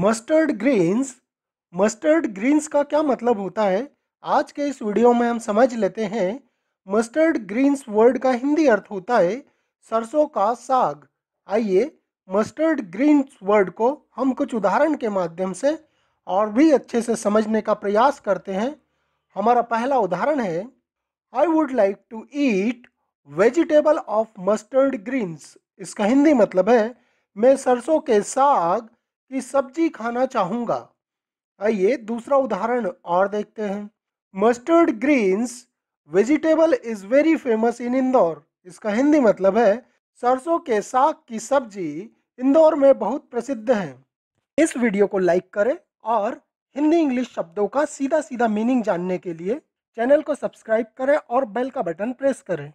mustard Green's mustard Green's का क्या मतलब होता है आज के इस वीडियो में हम समझ लेते हैं मस्टर्ड ग्रीन्स वर्ड का हिंदी अर्थ होता है सरसों का साग आइए मस्टर्ड ग्रीन्स वर्ड को हम कुछ उदाहरण के माध्यम से और भी अच्छे से समझने का प्रयास करते हैं हमारा पहला उदाहरण है I would like to eat vegetable of mustard greens इसका हिंदी मतलब है मैं सरसों के साग कि सब्जी खाना चाहूंगा आइए दूसरा उदाहरण और देखते हैं mustard greens vegetable is very famous in Indore इसका हिंदी मतलब है सरसों के साग की सब्जी इंदौर में बहुत प्रसिद्ध है इस वीडियो को लाइक करें और हिंदी इंग्लिश शब्दों का सीधा सीधा मीनिंग जानने के लिए चैनल को सब्सक्राइब करें और बेल का बटन प्रेस करें